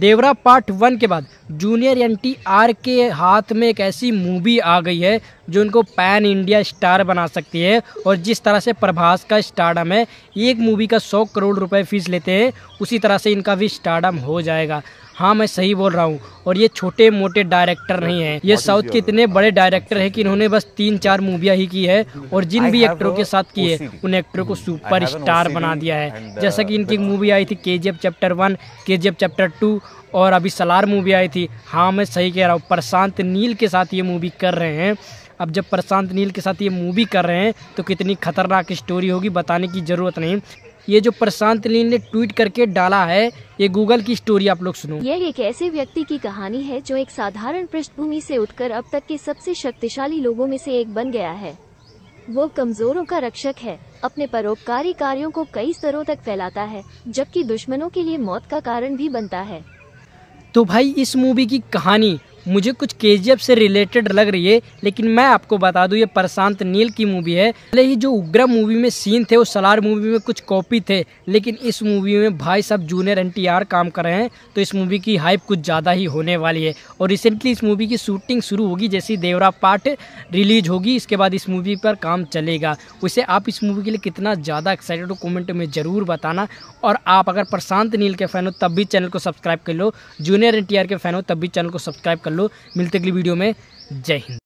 देवरा part one के बाद junior N T R के हाथ में एक ऐसी मूवी आ गई है जो उनको पैन इंडिया स्टार बना सकती है और जिस तरह से प्रभास का स्टारडम है एक मूवी का सौ करोड़ रुपए फीस लेते हैं उसी तरह से इनका भी स्टार्डम हो जाएगा हाँ मैं सही बोल रहा हूँ और ये छोटे मोटे डायरेक्टर नहीं है ये साउथ के इतने बड़े डायरेक्टर है कि इन्होंने बस तीन चार मूविया ही की है और जिन भी एक्टरों के साथ की है उन एक्टरों को सुपर hmm। स्टार बना दिया है uh, जैसा कि इनकी मूवी आई थी के चैप्टर वन के चैप्टर टू और अभी सलार मूवी आई थी हाँ मैं सही कह रहा हूँ प्रशांत नील के साथ ये मूवी कर रहे हैं अब जब प्रशांत नील के साथ ये मूवी कर रहे हैं तो कितनी खतरनाक स्टोरी होगी बताने की ज़रूरत नहीं ये जो प्रशांत लीन ने ट्वीट करके डाला है ये गूगल की स्टोरी आप लोग सुनो ये एक ऐसे व्यक्ति की कहानी है जो एक साधारण पृष्ठभूमि से उठकर अब तक के सबसे शक्तिशाली लोगों में से एक बन गया है वो कमजोरों का रक्षक है अपने परोपकारी कार्यों को कई स्तरों तक फैलाता है जबकि दुश्मनों के लिए मौत का कारण भी बनता है तो भाई इस मूवी की कहानी मुझे कुछ के से रिलेटेड लग रही है लेकिन मैं आपको बता दूँ ये प्रशांत नील की मूवी है पहले ही जो उग्र मूवी में सीन थे वो सलार मूवी में कुछ कॉपी थे लेकिन इस मूवी में भाई साहब जूनियर एन काम कर रहे हैं तो इस मूवी की हाइप कुछ ज़्यादा ही होने वाली है और रिसेंटली इस मूवी की शूटिंग शुरू होगी जैसे देवरा पार्ट रिलीज होगी इसके बाद इस मूवी पर काम चलेगा वैसे आप इस मूवी के लिए कितना ज़्यादा एक्साइटेड हो कॉमेंट में ज़रूर बताना और आप अगर प्रशांत नील के फ़ैन हो तब भी चैनल को सब्सक्राइब कर लो जूनियर एन के फ़ैन हो तब भी चैनल को सब्सक्राइब कर कर लो मिलते अगली वीडियो में जय हिंद